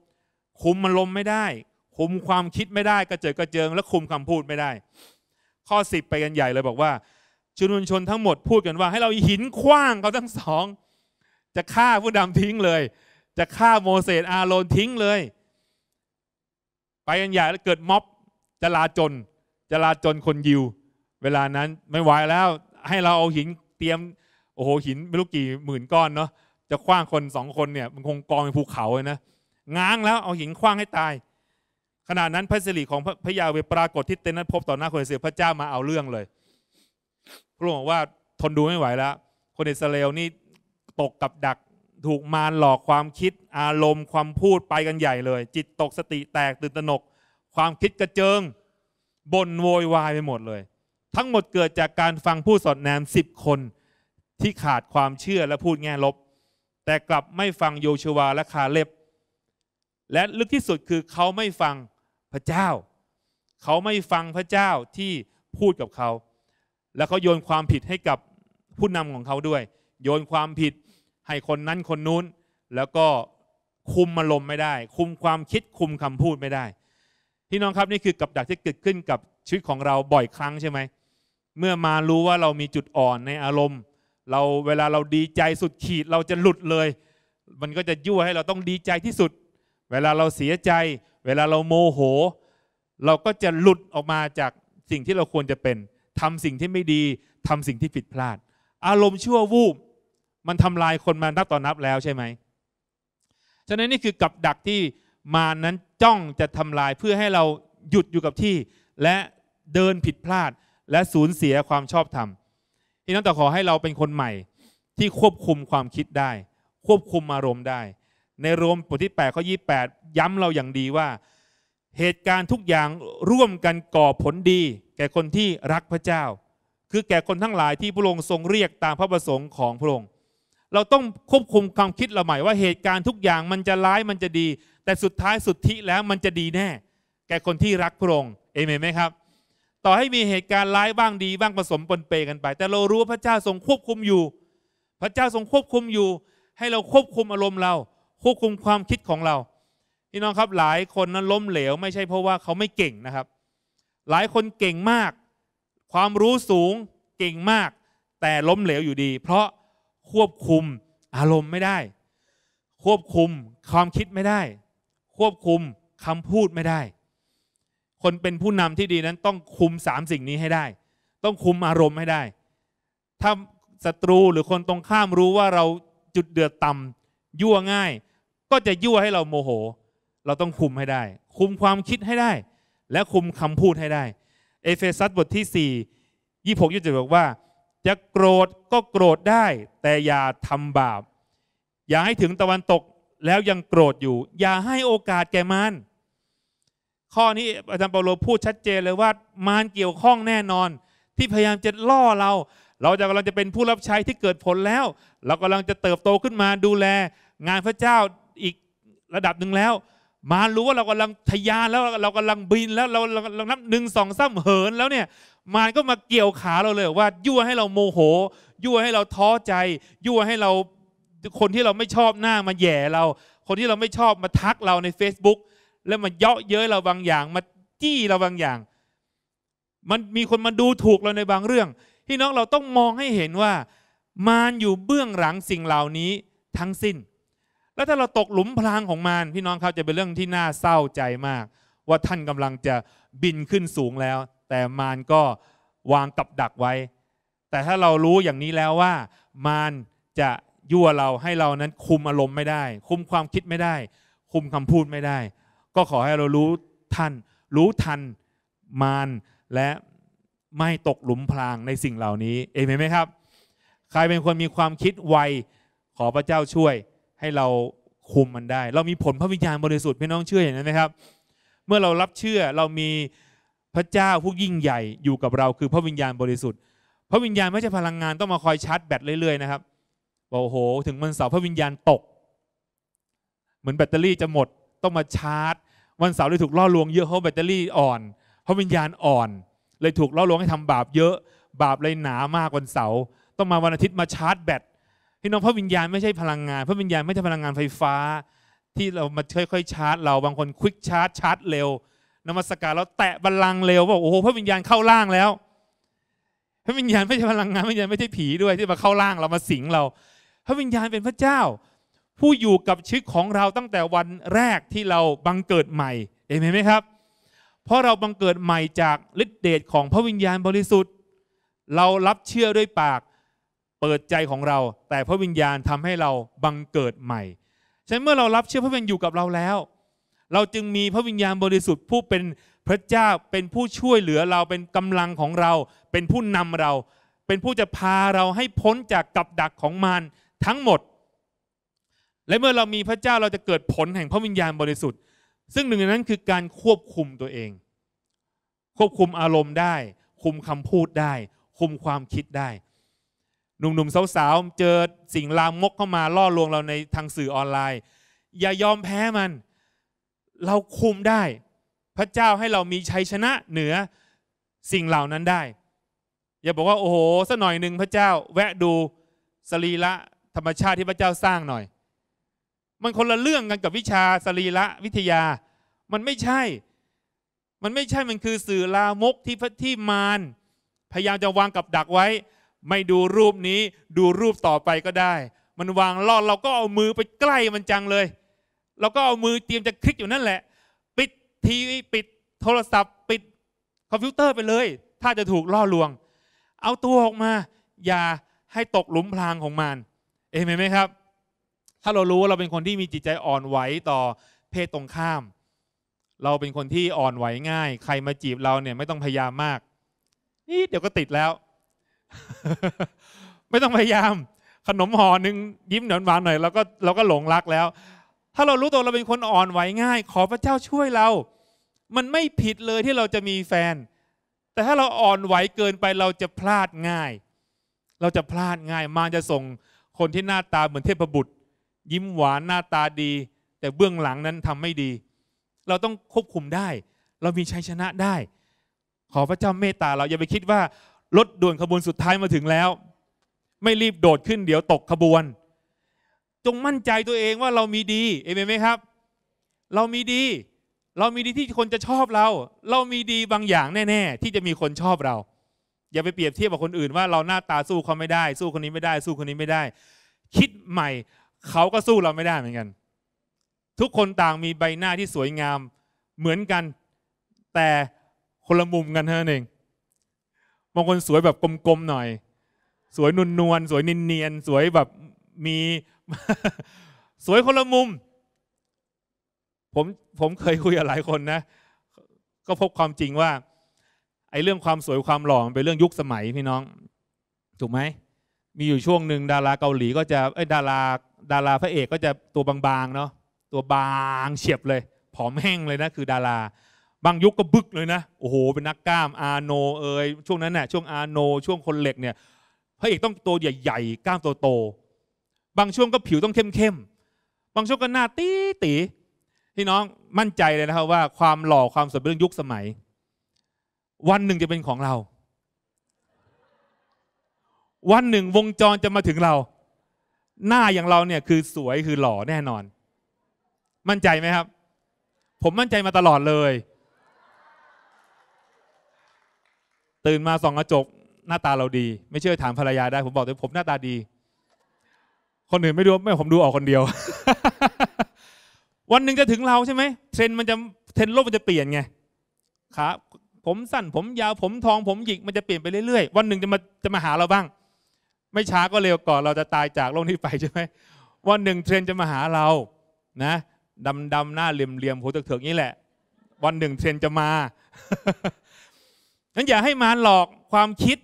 Speaker 1: คุมอารมณ์ไม่ได้คุมความคิดไม่ได้กระเจิดกระเจิง และคุมคำพูดไม่ได้ ข้อสิบไปกันใหญ่เลยบอกว่าชุมชน ทั้งหมดพูดกันว่าให้เราหินคว้างเขาทั้งสองจะฆ่าผู้ดำทิ้งเลย จะฆ่าโมเสสอาโรนทิ้งเลย ไปกันใหญ่แล้วเกิด ม็อบจะลาจนจะลาจนคนยิวเวลานั้นไม่ไหวแล้วให้เราเอาหิน เตรียม โอ้โหหินไม่รู้กี่หมื่นก้อนเนาะจะคว้างคนสองคนเนี่ยมันคงกองเป็นภูเขาเลยนะ ง้างแล้วเอาหินคว้างให้ตายขณะนั้นพระสิริของพระยาเวปรากฏที่เต็นท์นั้นพบต่อหน้าคนเสียพระเจ้ามาเอาเรื่องเลยพระองค์บอกว่าทนดูไม่ไหวแล้ว คนอิสราเอลนี่ตกกับดักถูกมารหลอกความคิดอารมณ์ ความพูดไปกันใหญ่เลย จิตตกสติแตกตื่นตระหนก ความคิดกระเจิงบ่นโวยวายไปหมดเลย ทั้งหมดเกิดจากการฟังผู้สอนแนมสิบคนที่ขาดความเชื่อและพูดแง่ลบ แต่กลับไม่ฟังโยชวาและคาเล็บ และลึกที่สุดคือเขาไม่ฟังพระเจ้า เขาไม่ฟังพระเจ้าที่พูดกับเขาแล้วเขาโยนความผิดให้กับผู้นำของเขาด้วย โยนความผิดให้คนนั้นคนนู้น แล้วก็คุมอารมณ์ไม่ได้ คุมความคิดคุมคำพูดไม่ได้พี่น้องครับนี่คือกับดักที่เกิดขึ้นกับชีวิตของเราบ่อยครั้งใช่ไหมเมื่อมารู้ว่าเรามีจุดอ่อนในอารมณ์ เราเวลาเราดีใจสุดขีดเราจะหลุดเลย มันก็จะยั่วให้เราต้องดีใจที่สุด เวลาเราเสียใจ เวลาเราโมโห เราก็จะหลุดออกมาจากสิ่งที่เราควรจะเป็นทำสิ่งที่ไม่ดีทำสิ่งที่ผิดพลาด อารมณ์ชั่ววูบมันทำลายคนมานับต่อนนับแล้วใช่ไหม ฉะนั้นนี่คือกับดักที่มานั้นจ้องจะทำลายเพื่อให้เราหยุดอยู่กับที่ และเดินผิดพลาดและสูญเสียความชอบธรรมอีนั้นแต่ขอให้เราเป็นคนใหม่ที่ควบคุมความคิดได้ควบคุมอารมณ์ได้ ในรวมบทที่8ข้อยีย้ำเราอย่างดีว่าเหตุการณ์ทุกอย่างร่วมกันก่อผลดีแก่คนที่รักพระเจ้า คือแก่คนทั้งหลายที่พระองค์ทรงเรียกตามพระประสงค์ของพระองค์เราต้องควบคุมความคิดเราใหม่ว่าเหตุการณ์ทุกอย่างมันจะร้ายมันจะดี แต่สุดท้ายสุดที่แล้วมันจะดีแน่ แก่คนที่รักพระองค์เอเมนไหมครับ ต่อให้มีเหตุการณ์ร้ายบ้างดีบ้างผสมปนเปกันไป แต่เรารู้ว่าพระเจ้าทรงควบคุมอยู่ พระเจ้าทรงควบคุมอยู่ ให้เราควบคุมอารมณ์เราควบคุมความคิดของเราพี่น้องครับหลายคนนั้นล้มเหลวไม่ใช่เพราะว่าเขาไม่เก่งนะครับหลายคนเก่งมาก ความรู้สูงเก่งมาก แต่ล้มเหลวอยู่ดี เพราะควบคุมอารมณ์ไม่ได้ ควบคุมความคิดไม่ได้ ควบคุมคำพูดไม่ได้ คนเป็นผู้นำที่ดีนั้น ต้องคุมสามสิ่งนี้ให้ได้ ต้องคุมอารมณ์ให้ได้ถ้าศัตรูหรือคนตรงข้ามรู้ว่าเราจุดเดือดต่ำยั่วง่าย ก็จะยั่วให้เราโมโห เราต้องคุมให้ได้ คุมความคิดให้ได้และคุมคำพูดให้ได้ เอเฟซัสบทที่ 4 26 27บอกว่า จะโกรธก็โกรธได้ แต่อย่าทำบาป อย่าให้ถึงตะวันตกแล้วยังโกรธอยู่ อย่าให้โอกาสแก่มันข้อนี้อาจารย์เปาโลพูดชัดเจนเลยว่ามารเกี่ยวข้องแน่นอนที่พยายามจะล่อเรา เราจะกำลังจะเป็นผู้รับใช้ที่เกิดผลแล้ว เรากำลังจะเติบโตขึ้นมาดูแล งานพระเจ้าอีกระดับหนึ่งแล้วมารรู้ว่าเรากำลังทยานแล้วเรากำลังบินแล้วเราเรานับหนึ่งสองสามเหินแล้วเนี่ยมารก็มาเกี่ยวขาเราเลยว่ายั่วให้เราโมโหยั่วให้เราท้อใจยั่วให้เราคนที่เราไม่ชอบหน้ามาแย่เรา คนที่เราไม่ชอบมาทักเราใน Facebook แล้วมาเยาะเย้ยเราบางอย่าง มาจี้เราบางอย่าง มันมีคนมาดูถูกเราในบางเรื่องพี่น้องเราต้องมองให้เห็นว่า มารอยู่เบื้องหลังสิ่งเหล่านี้ทั้งสิ้นแล้วถ้าเราตกหลุมพรางของมารพี่น้องเขาจะเป็นเรื่องที่น่าเศร้าใจมากว่าท่านกำลังจะบินขึ้นสูงแล้ว แต่มารก็วางกับดักไว้ แต่ถ้าเรารู้อย่างนี้แล้วว่า มารจะยั่วเราให้เรานั้นคุมอารมณ์ไม่ได้ คุมความคิดไม่ได้ คุมคำพูดไม่ได้ ก็ขอให้เรารู้ท่านรู้ทันมารและไม่ตกหลุมพรางในสิ่งเหล่านี้เอเมนไหมครับ ใครเป็นคนมีความคิดไวขอพระเจ้าช่วยให้เราคุมมันได้ เรามีผลพระวิญญาณบริสุทธิ์พี่น้องเชื่ออย่างนั้นหมครับ เมื่อเรารับเชื่อเรามีพระเจ้าผู้ยิ่งใหญ่อยู่กับเราคือพระวิญญาณบริสุทธิ์ พระวิญญาณไม่ใช่พลังงานต้องมาคอยชาร์จแบตเรื่อยๆนะครับบอกโอ้โห ถึงวันเสาร์พระวิญญาณตก เหมือนแบตเตอรี่จะหมด ต้องมาชาร์จวันเสาร์เลยถูกล่อลวงเยอะเพราะแบตเตอรี่อ่อน พระวิญญาณอ่อน เลยถูกล่อลวงให้ทำบาปเยอะ บาปเลยหนามากวันเสาร์ต้องมาวันอาทิตย์มาชาร์จแบตพี่น้องพระวิญญาณไม่ใช่พลังงาน พระวิญญาณไม่ใช่พลังงานไฟฟ้าที่เรามาค่อยๆชาร์จ เราบางคนควิกชาร์จชาร์จเร็วนมัสการเราแตะบัลลังเร็วบอกโอ้โหพระวิญญาณเข้าล่างแล้ว พระวิญญาณไม่ใช่พลังงานพระวิญญาณไม่ใช่ผีด้วยที่มาเข้าล่างเรามาสิงเรา พระวิญญาณเป็นพระเจ้า ผู้อยู่กับชีวิตของเราตั้งแต่วันแรกที่เราบังเกิดใหม่เห็นไหมครับเพราะเราบังเกิดใหม่จากฤทธิเดชของพระวิญญาณบริสุทธิ์ เรารับเชื่อด้วยปากเปิดใจของเรา แต่พระวิญญาณทำให้เราบังเกิดใหม่ฉะนั้นเมื่อเรารับเชื่อพระวิญญาณอยู่กับเราแล้ว เราจึงมีพระวิญญาณบริสุทธิ์ผู้เป็นพระเจ้าเป็นผู้ช่วยเหลือเราเป็นกำลังของเรา เป็นผู้นำเรา เป็นผู้จะพาเราให้พ้นจากกับดักของมารทั้งหมด และเมื่อเรามีพระเจ้าเราจะเกิดผลแห่งพระวิญญาณบริสุทธิ์ซึ่งหนึ่งในนั้นคือการควบคุมตัวเอง ควบคุมอารมณ์ได้ คุมคำพูดได้ คุมความคิดได้หนุ่มๆสาวๆเจอสิ่งลามกเข้ามาล่อลวงเราในทางสื่อออนไลน์ อย่ายอมแพ้มัน เราคุมได้ พระเจ้าให้เรามีชัยชนะเหนือสิ่งเหล่านั้นได้ อย่าบอกว่าโอ้โหสักหน่อยหนึ่งพระเจ้าแวะดูสรีระธรรมชาติที่พระเจ้าสร้างหน่อย มันคนละเรื่องกันกับวิชาสรีระวิทยา มันไม่ใช่ มันไม่ใช่มันคือสื่อลามกที่ที่มารพยายามจะวางกับดักไว้ไม่ดูรูปนี้ดูรูปต่อไปก็ได้ มันวางล่อเราก็เอามือไปใกล้มันจังเลย เราก็เอามือเตรียมจะคลิกอยู่นั่นแหละ ปิดทีวีปิดโทรศัพท์ ปิดคอมพิวเตอร์ไปเลย ถ้าจะถูกล่อลวง เอาตัวออกมา อย่าให้ตกหลุมพรางของมันเห็นไหมครับ ถ้าเรารู้ว่าเราเป็นคนที่มีจิตใจอ่อนไหวต่อเพศตรงข้าม เราเป็นคนที่อ่อนไหวง่าย ใครมาจีบเราเนี่ยไม่ต้องพยายามมาก นี่เดี๋ยวก็ติดแล้วไม่ต้องพยายาม ขนมห่อหนึ่งยิ้มหวานๆหน่อยเราก็เราก็หลงรักแล้ว ถ้าเรารู้ตัวเราเป็นคนอ่อนไหวง่าย ขอพระเจ้าช่วยเรา มันไม่ผิดเลยที่เราจะมีแฟน แต่ถ้าเราอ่อนไหวเกินไปเราจะพลาดง่าย เราจะพลาดง่ายมารจะส่งคนที่หน้าตาเหมือนเทพบุตร ยิ้มหวานหน้าตาดี แต่เบื้องหลังนั้นทำไม่ดี เราต้องควบคุมได้ เรามีชัยชนะได้ ขอพระเจ้าเมตตาเราอย่าไปคิดว่ารถด่วนขบวนสุดท้ายมาถึงแล้ว ไม่รีบโดดขึ้นเดี๋ยวตกขบวน จงมั่นใจตัวเองว่าเรามีดีเอเมนไหมครับ เรามีดี เรามีดีที่คนจะชอบเรา เรามีดีบางอย่างแน่ๆ ที่จะมีคนชอบเรา อย่าไปเปรียบเทียบกับคนอื่นว่าเราหน้าตาสู้เขาไม่ได้ สู้คนนี้ไม่ได้ สู้คนนี้ไม่ได้ คิดใหม่ เขาก็สู้เราไม่ได้เหมือนกัน ทุกคนต่างมีใบหน้าที่สวยงามเหมือนกัน แต่คนละมุมกันเท่านั้นเองางคนสวยแบบกลมๆหน่อย สวยนวลๆสวยเนียนๆสวยแบบมีสวยคนละมุม ผมผมเคยคุยกับหลายคนนะก็พบความจริงว่า ไอ้เรื่องความสวยความหล่อมันเป็นเรื่องยุคสมัยพี่น้อง ถูกไหมมีอยู่ช่วงหนึ่งดาราเกาหลีก็จะเอ้ดาราดาราพระเอกก็จะตัวบางๆเนาะตัวบางเฉียบเลย ผอมแห้งเลยนะ คือ ดาราบางยุคก็บึกเลยนะโอ้โห เป็นนักกล้ามอาโนเอย ช่วงนั้นน่ะ ช่วงอาโนช่วงคนเหล็กเนี่ยพระเอกต้องตัวใหญ่ๆกล้ามโตๆบางช่วงก็ผิวต้องเข้มๆบางช่วงก็หน้าตีตีพี่น้องมั่นใจเลยนะครับว่าความหล่อความสวยเป็นเรื่องยุคสมัย วันหนึ่งจะเป็นของเรา วันหนึ่งวงจรจะมาถึงเรา หน้าอย่างเราเนี่ยคือสวยคือหล่อแน่นอน มั่นใจไหมครับ ผมมั่นใจมาตลอดเลยตื่นมาส่องกระจกหน้าตาเราดี ไม่เชื่อถามภรรยาได้ ผมบอกเลยผมหน้าตาดี คนอื่นไม่ดูไม่ผมดูออกคนเดียว วันหนึ่งจะถึงเราใช่ไหมเทรนมันจะเทรนโลกมันจะเปลี่ยนไงขาผมสั้นผมยาวผมทองผมหยิกมันจะเปลี่ยนไปเรื่อยๆวันหนึ่งจะมาจะมาหาเราบ้าง ไม่ช้าก็เร็วก่อนเราจะตายจากโลกนี้ไปใช่ไหมวันหนึ่งเทรนจะมาหาเรา นะดำดำหน้าเหลี่ยมเหลี่ยมหัวเถิ่ๆนี่แหละ วันหนึ่งเทรนจะมานั้นอย่าให้มารหลอกความคิด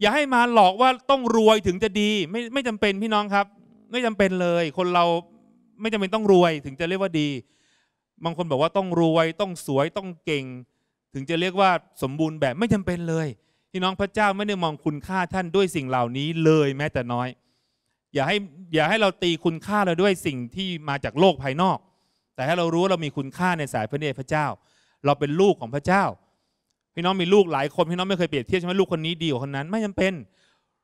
Speaker 1: อย่าให้มารหลอกว่าต้องรวยถึงจะดี ไม่ไม่จำเป็นพี่น้องครับ ไม่จำเป็นเลย คนเราไม่จำเป็นต้องรวยถึงจะเรียกว่าดีบางคนบอกว่าต้องรวย ต้องสวยต้องเก่ง ถึงจะเรียกว่าสมบูรณ์แบบไม่จำเป็นเลย พี่น้องพระเจ้าไม่ได้มองคุณค่าท่านด้วยสิ่งเหล่านี้เลยแม้แต่น้อย อย่าให้อย่าให้เราตีคุณค่าเราด้วยสิ่งที่มาจากโลกภายนอก แต่ให้เรารู้ว่าเรามีคุณค่าในสายพระเนตรพระเจ้า เราเป็นลูกของพระเจ้าพี่น้องมีลูกหลายคนพี่น้องไม่เคยเปรียบเทียบใช่ไหมลูกคนนี้ดีกว่าคนนั้นไม่จำเป็น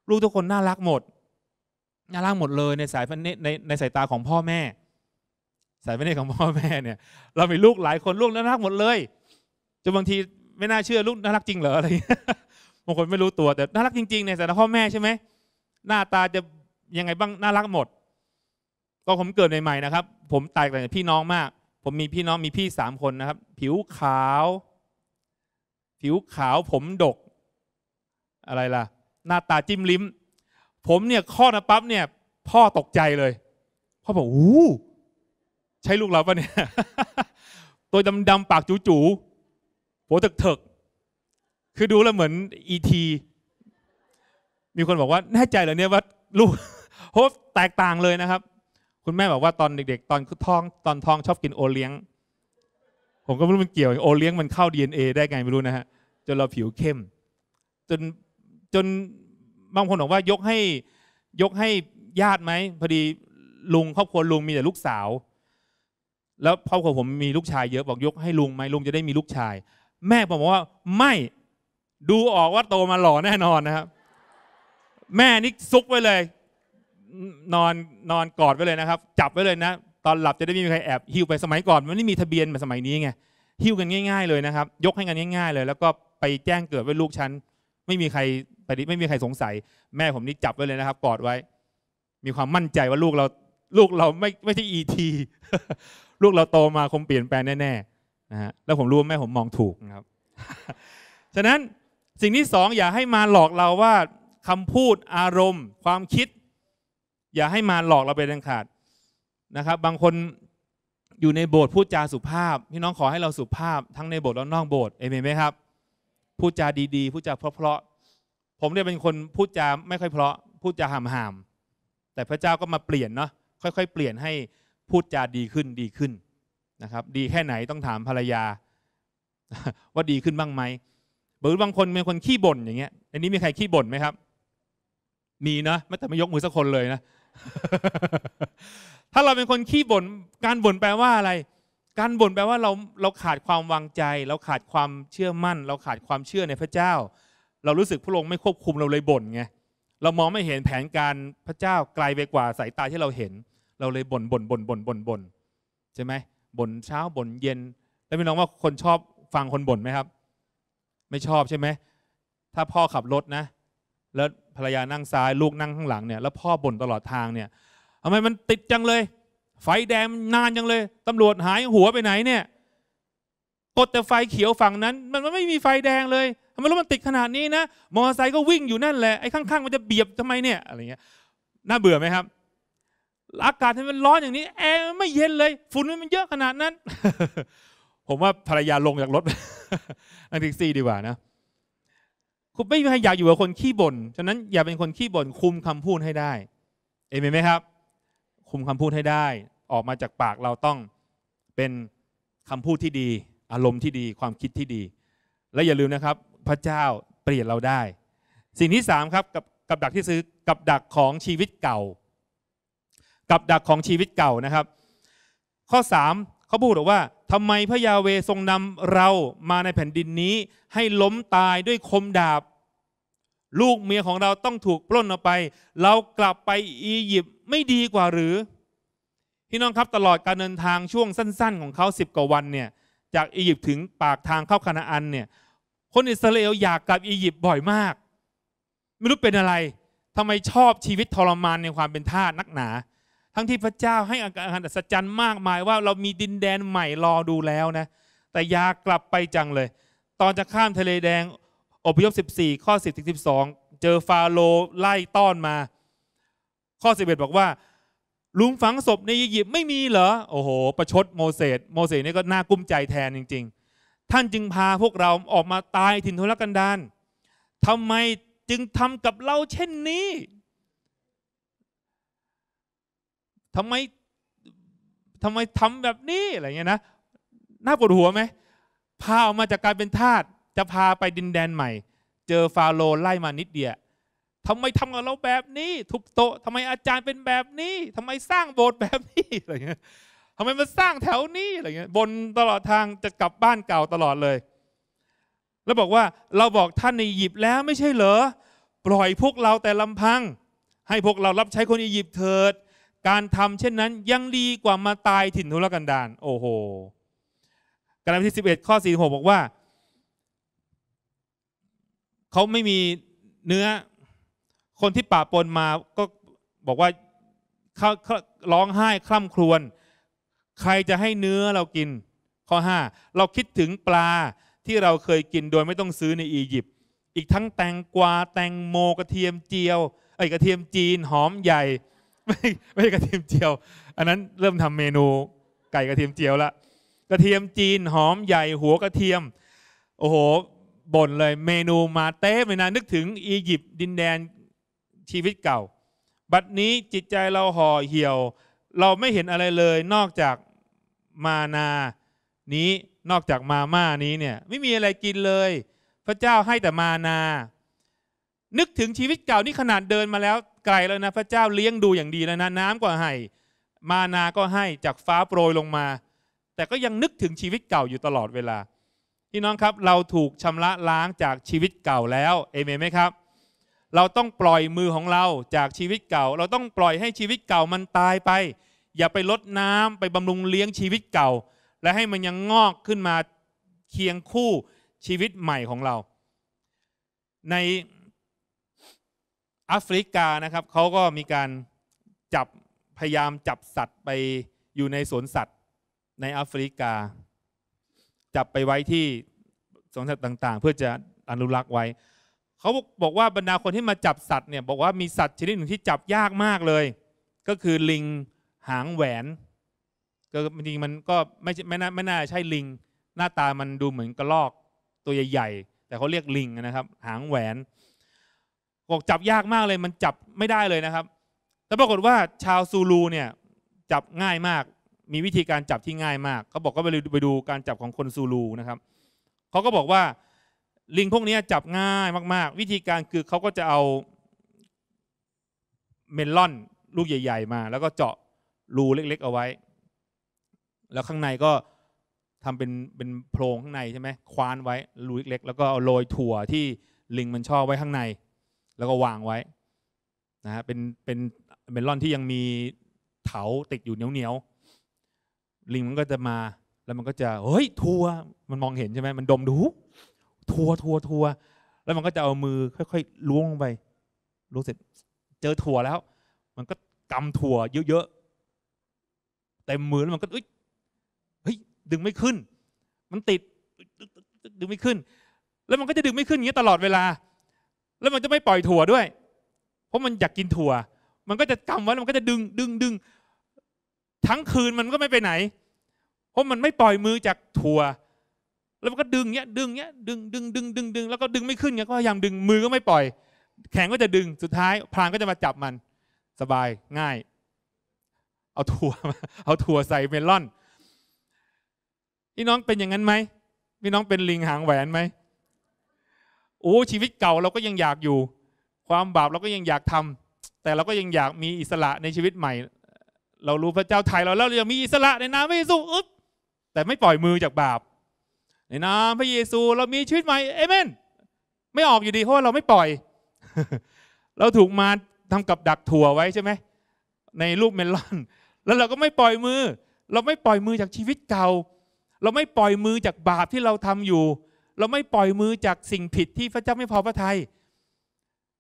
Speaker 1: ลูกทุกคนน่ารักหมดน่ารักหมดเลยในสายพันธุ์ในในสายตาของพ่อแม่ สายพันธุ์ของพ่อแม่เนี่ย เรามีลูกหลายคนลูกน่ารักหมดเลยจนบางทีไม่น่าเชื่อลูกน่ารักจริงเหรออะไรบางคนไม่รู้ตัวแต่น่ารักจริง ๆในสายตาพ่อแม่ใช่ไหมหน้าตาจะยังไงบ้างน่ารักหมดตอนผมเกิดใหม่ๆนะครับ ผมแตกต่างจากพี่น้องมาก ผมมีพี่น้องมีพี่สามคนนะครับ ผิวขาวผิวขาวผมดก อะไรล่ะหน้าตาจิ้มลิ้ม ผมเนี่ยข้อนะปั๊บเนี่ย พ่อตกใจเลย พ่อบอกอู้ใช่ลูกเราปะเนี่ย ตัว ดำๆปากจู๋ๆหัวเถิกๆ คือดูแล้ว เหมือน อีที มีคนบอกว่าแน่ใจเหรอเนี่ยว่า ลูกโฮแตกต่างเลยนะครับ คุณแม่ บอก ว่าตอนเด็ก ๆ ตอนท้อง ตอนท้อง ชอบกินโอเลี้ยงผมก็ไม่รู้มันเกี่ยวโอเลี้ยงมันเข้า DNA ได้ไงไม่รู้นะฮะ จนเราผิวเข้ม จนจนบางคนบอกว่า ยกให้ยกให้ญาติไหมพอดีลุงครอบครัวลุงมีแต่ลูกสาว แล้วครอบครัวผมมีลูกชายเยอะบอกยกให้ลุงไหมลุงจะได้มีลูกชาย แม่ผมบอกว่าไม่ดูออกว่าโตมาหล่อแน่นอนนะครับ แม่นี่ซุกไว้เลย นอนนอนกอดไว้เลยนะครับ จับไว้เลยนะตอนหลับจะได้มีใครแอบหิ้วไปสมัยก่อน มันไม่มีทะเบียนแบบสมัยนี้ไงหิ้วกันง่าย ๆเลยนะครับ ยกให้กันง่ายๆเลย แล้วก็ไปแจ้งเกิดไว้ลูกฉันไม่มีใครปิไม่มีใครสงสัย แม่ผมนี่จับไว้เลยนะครับกอดไว้ มีความมั่นใจว่าลูกเราลูกเราไม่ไม่ใช่อีทีลูกเราโตมาคงเปลี่ยนแปลงแน่ๆนะฮะแล้วผมรู้ว่าแม่ผมมองถูกนะครับฉะนั้นสิ่งที่สองอย่าให้มาหลอกเราว่า คำพูดอารมณ์ความคิด อย่าให้มาหลอกเราไปดังขาดนะครับบางคนอยู่ในโบสถ์พูดจาสุภาพพี่น้องขอให้เราสุภาพทั้งในโบสถ์และนอกโบสถ์เอเมนไหมครับ พูดจาดีๆ พูดจาเพราะๆผมเนี่ยเป็นคนพูดจาไม่ค่อยเพราะพูดจาห่ามๆแต่พระเจ้าก็มาเปลี่ยนเนาะค่อย ๆ เปลี่ยนให้พูดจาดีขึ้นดีขึ้นนะครับ ดีแค่ไหนต้องถามภรรยา ว่าดีขึ้นบ้างไหมหรือบางคนเป็นคนขี้บ่นอย่างเงี้ย อันนี้มีใครขี้บ่นไหมครับ มีนะแต่ไม่ยกมือสักคนเลยนะถ้าเราเป็นคนขี้บน่น การบ่นแปลว่าอะไร การบ่นแปลว่าเราเราขาดความวางใจ เราขาดความเชื่อมั่น เราขาดความเชื่อในพระเจ้า เรารู้สึกพระองค์ไม่ควบคุมเราเลยบ่นไง เรามองไม่เห็นแผนการพระเจ้าไกลไปกว่าสายตาที่เราเห็น เราเลยบ่นบ่นบ่นบ่นบ่นบ่นใช่ไหมบ่นเช้าบ่นเย็น แล้วพี่น้องว่าคนชอบฟังคนบ่นไหมครับ ไม่ชอบใช่ไหม ถ้าพ่อขับรถนะ แล้วภรรยานั่งซ้ายลูกนั่งข้างหลังเนี่ย แล้วพ่อบ่นตลอดทางเนี่ยทำไมมันติดจังเลย ไฟแดงนานจังเลยตำรวจหายหัวไปไหนเนี่ย กดแต่ไฟเขียวฝั่งนั้น มันไม่มีไฟแดงเลยทำไมรถมันติดขนาดนี้นะ มอเตอร์ไซค์ก็วิ่งอยู่นั่นแหละไอ้ข้างๆมันจะเบียบทำไมเนี่ยอะไรเงี้ยน่าเบื่อไหมครับอากาศที่มันร้อนอย่างนี้แอร์ไม่เย็นเลย ฝุ่นมันเยอะขนาดนั้น ผมว่าภรรยาลงจากรถอังแท็กซี่ ดีกว่านะ คุณไม่มีใครอยากอยู่กับคนขี้บน่นฉะนั้นอย่าเป็นคนขี้บ่นคุมคำพูดให้ได้ เอเมนไหมครับคุมคำพูดให้ได้ออกมาจากปากเราต้องเป็นคำพูดที่ดี อารมณ์ที่ดีความคิดที่ดี และอย่าลืมนะครับพระเจ้าเปลี่ยนเราได้ สิ่งที่สามครับกับกับดักที่ซื้อกับดักของชีวิตเก่ากับดักของชีวิตเก่านะครับ ข้อ 3เขาพูดบอกว่าทำไมพระยาเวทรงนำเรามาในแผ่นดินนี้ให้ล้มตายด้วยคมดาบ ลูกเมียของเราต้องถูกปล้นออกไป เรากลับไปอียิปต์ไม่ดีกว่าหรือ พี่น้องครับตลอดการเดินทางช่วงสั้นๆ ของเขาสิบกว่าวันเนี่ย จากอียิปต์ถึงปากทางเข้าคานาอันเนี่ย คนอิสราเอลอยากกลับอียิปต์บ่อยมาก ไม่รู้เป็นอะไร ทำไมชอบชีวิตทรมานในความเป็นทาสนักหนา ทั้งที่พระเจ้าให้อาการอัศจรรย์มากมายว่า เรามีดินแดนใหม่รอดูแล้วนะ แต่อยากกลับไปจังเลย ตอนจะข้ามทะเลแดงอพยพ 14 ข้อ10ถึง12 เจอฟาโรไล่ต้อนมาข้อ11บอกว่าลุมฝังศพในอียิปต์ไม่มีเหรอ โอ้โห ประชดโมเสสโมเสสนี่ก็น่ากุ้มใจแทนจริงๆ ท่านจึงพาพวกเราออกมาตายถิ่นทุรกันดารทำไมจึงทำกับเราเช่นนี้ทำไมทำไมทำแบบนี้อะไรเงี้ยนะ น่าปวดหัวไหมพาออกมาจากการเป็นทาสจะพาไปดินแดนใหม่ เจอฟาโรห์ไล่มานิดเดียวทำไมทำกับเราแบบนี้ ทุบโต๊ะทำไมอาจารย์เป็นแบบนี้ทำไมสร้างโบสถ์แบบนี้อะไรเงี้ย ทำไมมาสร้างแถวนี้อะไรเงี้ย บนตลอดทางจะกลับบ้านเก่าตลอดเลย แล้วบอกว่าเราบอกท่านในอียิปต์แล้วไม่ใช่เหรอ ปล่อยพวกเราแต่ลำพัง ให้พวกเรารับใช้คนอียิปต์เถิด การทำเช่นนั้นยังดีกว่ามาตายถิ่นทุรกันดารโอ้โหกาลนที่สิบเอ็ดข้อสี่หกบอกว่าเขาไม่มีเนื้อคนที่ป่าปนมา ก็บอกว่าร้องไห้คร่ำครวญใครจะให้เนื้อเรากิน ข้อ5เราคิดถึงปลาที่เราเคยกินโดยไม่ต้องซื้อในอียิปต์ อีกทั้งแตงกวา แตงโมกระเทียมเจียว ไอ้กระเทียมจีนหอมใหญ่ ไม่ไม่กระเทียมเจียว อันนั้นเริ่มทำเมนูไก่กระเทียมเจียวละ กระเทียมจีนหอมใหญ่ หัวกระเทียม โอ้โห บ่นเลยเมนูมาเต้เลยนะนึกถึงอียิปต์ดินแดนชีวิตเก่า บัดนี้จิตใจเราห่อเหี่ยว เราไม่เห็นอะไรเลยนอกจากมานานี้นอกจากมาม่านี้เนี่ย ไม่มีอะไรกินเลย พระเจ้าให้แต่มานา นึกถึงชีวิตเก่านี่ขนาดเดินมาแล้วไกลแล้วนะพระเจ้าเลี้ยงดูอย่างดีแล้วนะน้ำก็ให้มานาก็ให้จากฟ้าโปรยลงมา แต่ก็ยังนึกถึงชีวิตเก่าอยู่ตลอดเวลา พี่น้องครับเราถูกชำระล้างจากชีวิตเก่าแล้วเอเมนไหมครับเราต้องปล่อยมือของเราจากชีวิตเก่า เราต้องปล่อยให้ชีวิตเก่ามันตายไป อย่าไปลดน้ำไปบำรุงเลี้ยงชีวิตเก่า และให้มันยังงอกขึ้นมา เคียงคู่ชีวิตใหม่ของเรา ในแอฟริกานะครับ เขาก็มีการจับพยายามจับสัตว์ไปอยู่ในสวนสัตว์ในแอฟริกา จับไปไว้ที่สวนสัตว์ต่างๆ เพื่อจะอนุรักษ์ไว้เขาบอกว่า บรรดาคนที่มาจับสัตว์เนี่ยบอกว่ามี สัตว์ชนิดหนึ่งที่จับยากมากเลย ก็คือลิงหางแหวนก็จริงมันก็ไม่ไม่น่าไม่น่าใช่ลิงหน้าตามันดูเหมือนกระรอกตัวใหญ่ๆ แต่เขาเรียกลิงนะครับ หางแหวน บอกจับยากมากเลยมันจับไม่ได้เลยนะครับ แต่ปรากฏว่าชาวซูลูเนี่ยจับง่ายมากมีวิธีการจับที่ง่ายมากเขาบอกก็ไปดูไปดูการจับของคนซูลูนะครับ เขาก็บอกว่าลิงพวกนี้จับง่ายมาก ๆ วิธีการคือเขาก็จะเอาเมลอนลูกใหญ่ ๆ มา แล้วก็เจาะรูเล็กๆ เอาไว้ แล้วข้างในก็ทำเป็นเป็นโพรงข้างในใช่ไหมคว้านไว้รูเล็กๆแล้วก็เอาโรยถั่วที่ลิงมันชอบไว้ข้างในแล้วก็วางไว้นะฮะเป็นเป็นเมลอนที่ยังมีเถาติดอยู่เหนียวๆลิงมันก็จะมาแล้วมันก็จะเฮ้ยถั่ว มันมองเห็นใช่ไหมมันดมดูทัวทัวทัว แล้วมันก็จะเอามือ ค่อย ๆล้วงลงไปล้วงเสร็จเจอถั่วแล้ว มันก็กำถั่ว เยอะๆเต็มมือแล้วมันก็เอ้ยเฮ้ยดึงไม่ขึ้น มันติดดึงไม่ขึ้น แล้วมันก็จะดึงไม่ขึ้นอย่างนี้ตลอดเวลา แล้วมันจะไม่ปล่อยถั่วด้วย เพราะมันอยากกินถั่ว มันก็จะกำไว้แล้วมันก็จะดึงดึงดึงทั้งคืนมันก็ไม่ไปไหน เพราะมันไม่ปล่อยมือจากถั่วแล้วมันก็ดึงเนี้ยดึงเนี้ยดึงดึงดึงดึงดึงแล้วก็ดึงไม่ขึ้นเนี้ยก็พยายามดึงมือก็ไม่ปล่อย แขนก็จะดึงสุดท้าย พรางก็จะมาจับมัน สบายง่าย เอาถั่วเอาถั่วใส่เมลอนพี่น้องเป็นอย่างนั้นไหมพี่น้องเป็นลิงหางแหวนไหมโอ้ชีวิตเก่าเราก็ยังอยากอยู่ ความบาปเราก็ยังอยากทำ แต่เราก็ยังอยากมีอิสระในชีวิตใหม่ เรารู้พระเจ้าไทยเราแล้วเรายังมีอิสระในนามพระเยซูแต่ไม่ปล่อยมือจากบาปในนามพระเยซูเรามีชีวิตใหม่เอเมน ไม่ออกอยู่ดีเพราะเราไม่ปล่อย เราถูกมาทำกับดักถั่วไว้ใช่ไหม ในลูกเมลอน แล้วเราก็ไม่ปล่อยมือ เราไม่ปล่อยมือจากชีวิตเก่า เราไม่ปล่อยมือจากบาปที่เราทำอยู่ เราไม่ปล่อยมือจากสิ่งผิดที่พระเจ้าไม่พอพระทยัย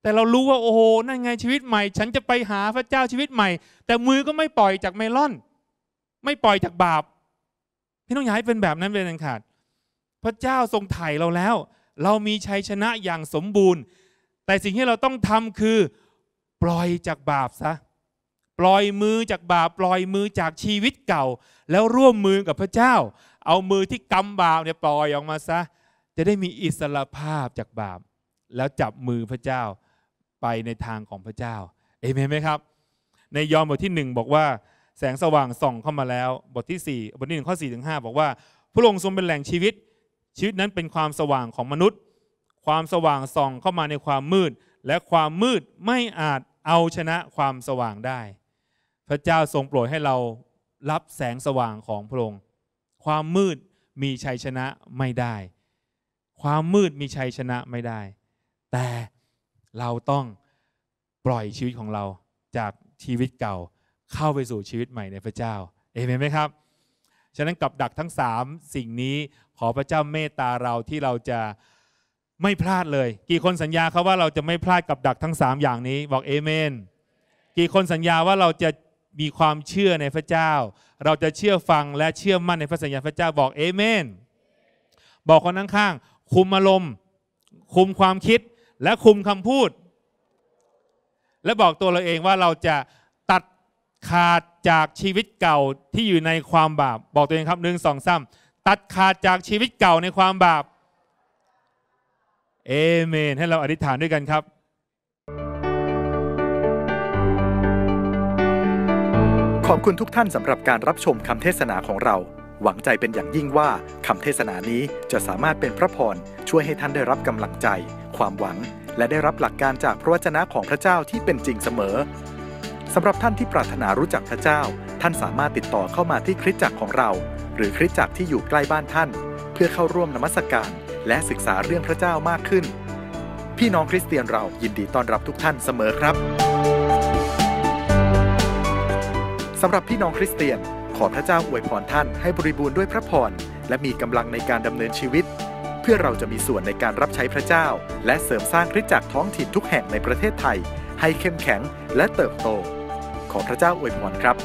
Speaker 1: แต่เรารู้ว่าโอ้โหนั่นไงชีวิตใหม่ ฉันจะไปหาพระเจ้าชีวิตใหม่ แต่มือก็ไม่ปล่อยจากเมลอน ไม่ปล่อยจากบาปพี่น้องอยากให้เป็นแบบนั้นเป็นอันขาดพระเจ้าทรงไถ่เราแล้ว เรามีชัยชนะอย่างสมบูรณ์ แต่สิ่งที่เราต้องทำคือปล่อยจากบาปซะปล่อยมือจากบาป ปล่อยมือจากชีวิตเก่า แล้วร่วมมือกับพระเจ้า เอามือที่กำบาปเนี่ยปล่อยออกมาซะจะได้มีอิสระภาพจากบาป แล้วจับมือพระเจ้าไปในทางของพระเจ้าเอเมนไหมครับ ในยอห์นบทที่ 1 บอกว่า แสงสว่างส่องเข้ามาแล้ว บทที่ 4 บทที่1ข้อ4ถึง5บอกว่าพระองค์ทรงเป็นแหล่งชีวิตชีวิตนั้นเป็นความสว่างของมนุษย์ ความสว่างส่องเข้ามาในความมืด และความมืดไม่อาจเอาชนะความสว่างได้ พระเจ้าทรงโปรดให้เรารับแสงสว่างของพระองค์ความมืดมีชัยชนะไม่ได้ ความมืดมีชัยชนะไม่ได้ แต่เราต้องปล่อยชีวิตของเราจากชีวิตเก่าเข้าไปสู่ชีวิตใหม่ในพระเจ้าเอเมนไหมครับฉะนั้นกับดักทั้ง3สิ่งนี้ขอพระเจ้าเมตตาเราที่เราจะไม่พลาดเลย กี่คนสัญญาเขาว่าเราจะไม่พลาดกับดักทั้ง 3 อย่างนี้บอกเอเมนกี่คนสัญญาว่าเราจะมีความเชื่อในพระเจ้า เราจะเชื่อฟังและเชื่อมั่นในพระสัญญาพระเจ้าบอกเอเมน บอกคนข้างๆคุมอารมณ์คุมความคิดและคุมคำพูด และบอกตัวเราเองว่าเราจะตัดขาดจากชีวิตเก่าที่อยู่ในความบาปบอกตัวเองครับหนึ่งสองสามตัดขาดจากชีวิตเก่าในความบาปเอเมน ให้เราอธิษฐานด้วยกันครับ ขอบคุณทุกท่านสำหรับการรับชมคำเทศนาของเรา หวังใจเป็นอย่างยิ่งว่าคำเทศนานี้จะสามารถเป็นพระพรช่วยให้ท่านได้รับกำลังใจ ความหวัง และได้รับหลักการจากพระวจนะของพระเจ้าที่เป็นจริงเสมอสำหรับท่านที่ปรารถนารู้จักพระเจ้า ท่านสามารถติดต่อเข้ามาที่คริสตจักรของเราหรือคริสตจักรที่อยู่ใกล้บ้านท่าน เพื่อเข้าร่วมนมัสกการและศึกษาเรื่องพระเจ้ามากขึ้น พี่น้องคริสเตียนเรายินดีต้อนรับทุกท่านเสมอครับสำหรับพี่น้องคริสเตียนขอพระเจ้าอวยพรท่านให้บริบูรณ์ด้วยพระพรและมีกำลังในการดำเนินชีวิต เพื่อเราจะมีส่วนในการรับใช้พระเจ้า และเสริมสร้างคริสตจักรท้องถิ่นทุกแห่งในประเทศไทย ให้เข้มแข็ง และเติบโตขอพระเจ้าอวยพรครับ